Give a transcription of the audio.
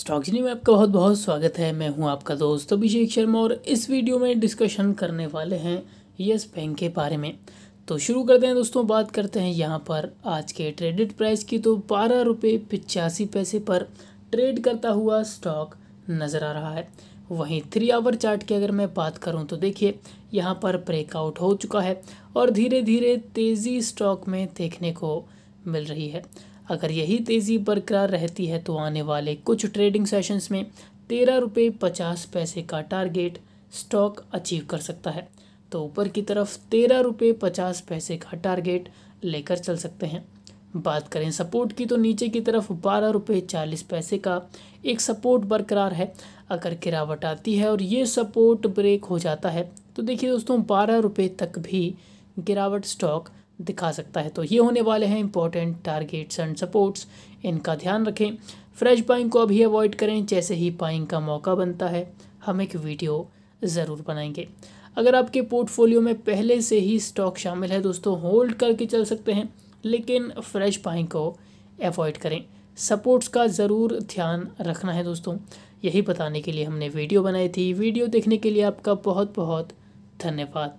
stock जी में आपका बहुत बहुत स्वागत है मैं हूं आपका दोस्त अभिषेक शर्मा और इस वीडियो में डिस्कशन करने वाले हैं यस बैंक के बारे में तो शुरू करते हैं दोस्तों बात करते हैं यहाँ पर आज के ट्रेडिड प्राइस की तो बारह रुपये पिचासी पैसे पर ट्रेड करता हुआ स्टॉक नज़र आ रहा है वहीं थ्री आवर चार्ट की अगर मैं बात करूँ तो देखिए यहाँ पर ब्रेकआउट हो चुका है और धीरे धीरे तेज़ी स्टॉक में देखने को मिल रही है अगर यही तेज़ी बरकरार रहती है तो आने वाले कुछ ट्रेडिंग सेशंस में तेरह रुपये पचास पैसे का टारगेट स्टॉक अचीव कर सकता है तो ऊपर की तरफ तेरह रुपये पचास पैसे का टारगेट लेकर चल सकते हैं बात करें सपोर्ट की तो नीचे की तरफ बारह रुपये चालीस पैसे का एक सपोर्ट बरकरार है अगर गिरावट आती है और ये सपोर्ट ब्रेक हो जाता है तो देखिए दोस्तों बारह रुपये तक भी गिरावट स्टॉक दिखा सकता है तो ये होने वाले हैं इंपॉर्टेंट टारगेट्स एंड सपोर्ट्स इनका ध्यान रखें फ्रेश बाइंग को अभी अवॉइड करें जैसे ही बाइंग का मौका बनता है हम एक वीडियो ज़रूर बनाएंगे अगर आपके पोर्टफोलियो में पहले से ही स्टॉक शामिल है दोस्तों होल्ड करके चल सकते हैं लेकिन फ्रेश बाइंग को अवॉइड करें सपोर्ट्स का ज़रूर ध्यान रखना है दोस्तों यही बताने के लिए हमने वीडियो बनाई थी वीडियो देखने के लिए आपका बहुत बहुत धन्यवाद